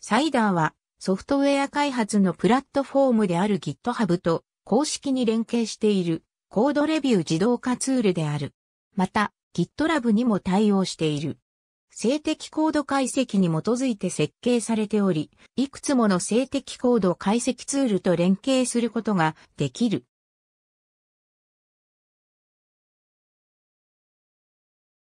サイダーはソフトウェア開発のプラットフォームである GitHub と公式に連携しているコードレビュー自動化ツールである。また GitLab にも対応している。性的コード解析に基づいて設計されており、いくつもの性的コード解析ツールと連携することができる。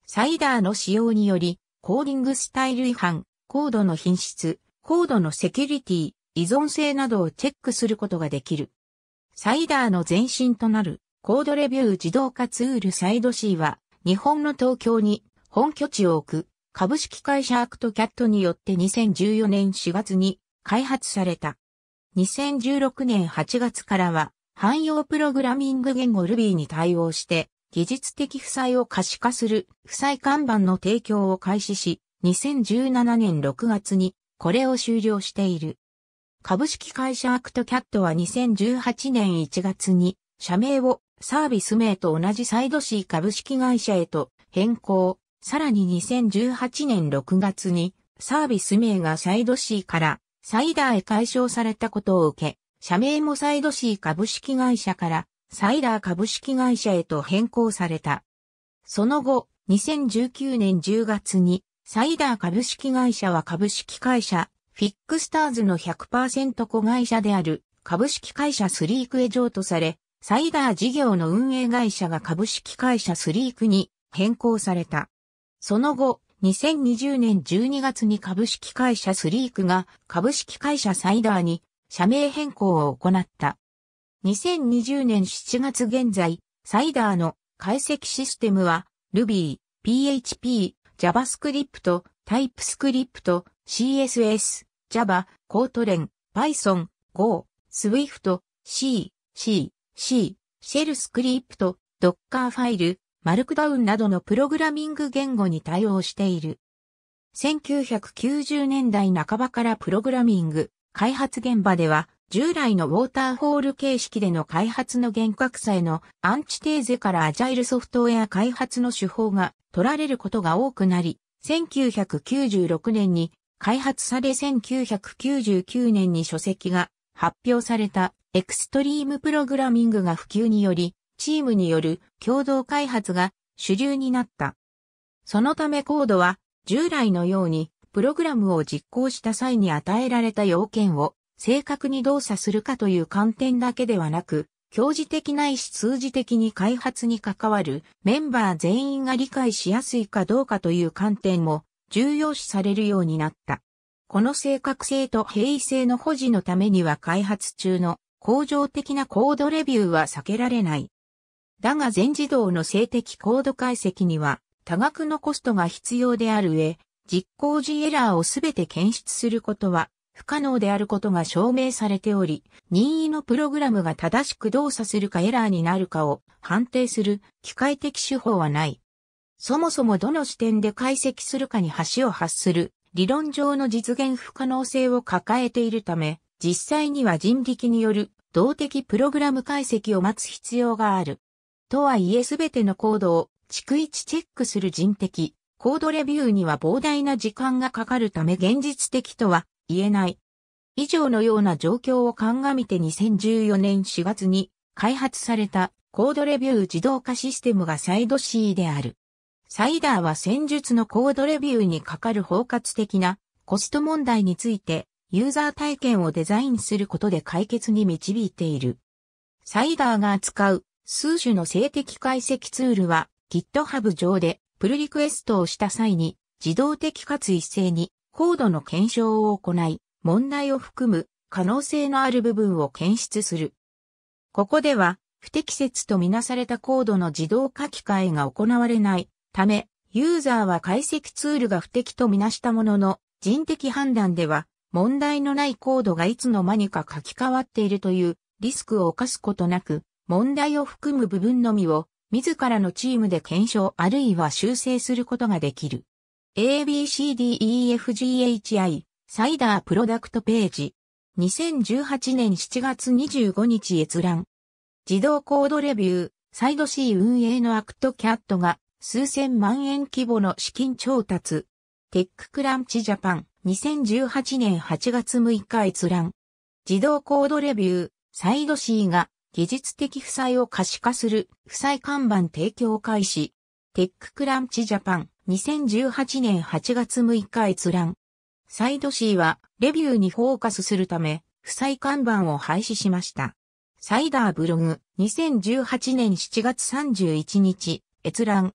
サイダーの使用により、コーディングスタイル違反、コードの品質、コードのセキュリティ、依存性などをチェックすることができる。サイダーの前身となるコードレビュー自動化ツールサイド C は日本の東京に本拠地を置く株式会社アクトキャットによって2014年4月に開発された。2016年8月からは汎用プログラミング言語 Ruby に対応して技術的負債を可視化する負債看板の提供を開始し、2017年6月にこれを終了している。株式会社アクトキャットは2018年1月に社名をサービス名と同じサイドシー株式会社へと変更。さらに2018年6月にサービス名がサイドシーからサイダーへ解消されたことを受け、社名もサイドシー株式会社からサイダー株式会社へと変更された。その後、2019年10月にサイダー株式会社は株式会社、フィックスターズの100%子会社である株式会社スリークへ譲渡され、サイダー事業の運営会社が株式会社スリークに変更された。その後、2020年12月に株式会社スリークが株式会社サイダーに社名変更を行った。2020年7月現在、サイダーの解析システムは Ruby、PHP、JavaScript、TypeScript、CSS、Java、コートレン、Python、Go、Swift、C、C、C、シェルスクリプト、Docker ファイル、マルクダウンなどのプログラミング言語に対応している。1990年代半ばからプログラミング、開発現場では従来のウォーターホール形式での開発の厳格さへのアンチテーゼからアジャイルソフトウェア開発の手法が取られることが多くなり、1996年に開発され1999年に書籍が発表されたエクストリームプログラミングが普及により、チームによる共同開発が主流になった。そのためコードは従来のようにプログラムを実行した際に与えられた要件を正確に動作するかという観点だけではなく、教示的ないし数字的に開発に関わるメンバー全員が理解しやすいかどうかという観点も重要視されるようになった。この正確性と平易性の保持のためには開発中の恒常的なコードレビューは避けられない。だが全自動の性的コード解析には多額のコストが必要である上、実行時エラーをすべて検出することは不可能であることが証明されており、任意のプログラムが正しく動作するかエラーになるかを判定する機械的手法はない。そもそもどの視点で解析するかに橋を発する理論上の実現不可能性を抱えているため、実際には人力による動的プログラム解析を待つ必要がある。とはいえすべてのコードを逐一チェックする人的、コードレビューには膨大な時間がかかるため現実的とは言えない。以上のような状況を鑑みて2014年4月に開発されたコードレビュー自動化システムがサイド C である。サイダーは戦術のコードレビューにかかる包括的なコスト問題についてユーザー体験をデザインすることで解決に導いている。サイダーが扱う数種の性的解析ツールは GitHub 上でプルリクエストをした際に自動的かつ一斉に高度の検証を行い、問題を含む可能性のある部分を検出する。ここでは、不適切とみなされたコードの自動書き換えが行われないため、ユーザーは解析ツールが不適とみなしたものの、人的判断では、問題のないコードがいつの間にか書き換わっているというリスクを犯すことなく、問題を含む部分のみを自らのチームで検証あるいは修正することができる。ABCDEFGHI サイダープロダクトページ。2018年7月25日閲覧。自動コードレビュー、サイド C 運営のアクトキャットが数千万円規模の資金調達。テッククランチジャパン2018年8月6日閲覧。自動コードレビュー、サイド C が技術的負債を可視化する負債看板提供開始。テッククランチジャパン2018年8月6日閲覧。サイド C は、レビューにフォーカスするため、不再看板を廃止しました。サイダーブログ、2018年7月31日、閲覧。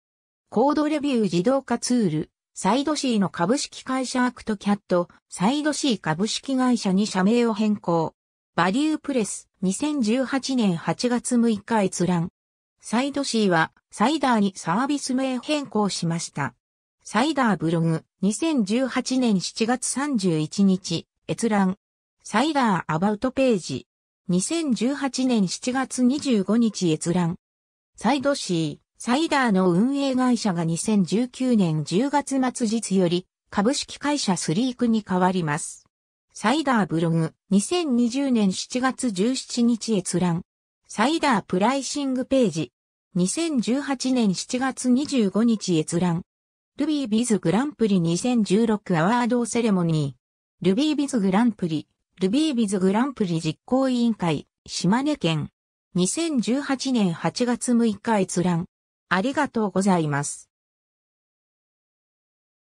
コードレビュー自動化ツール、サイド C の株式会社アクトキャット、サイド C 株式会社に社名を変更。バリュープレス、2018年8月6日閲覧。サイド C はサイダーにサービス名変更しました。サイダーブログ2018年7月31日閲覧サイダーアバウトページ2018年7月25日閲覧サイド C サイダーの運営会社が2019年10月末日より株式会社スリークに変わります。サイダーブログ2020年7月17日閲覧サイダープライシングページ。2018年7月25日閲覧。ルビービズグランプリ2016アワードセレモニー。ルビービズグランプリ、ルビービズグランプリ実行委員会、島根県。2018年8月6日閲覧。ありがとうございます。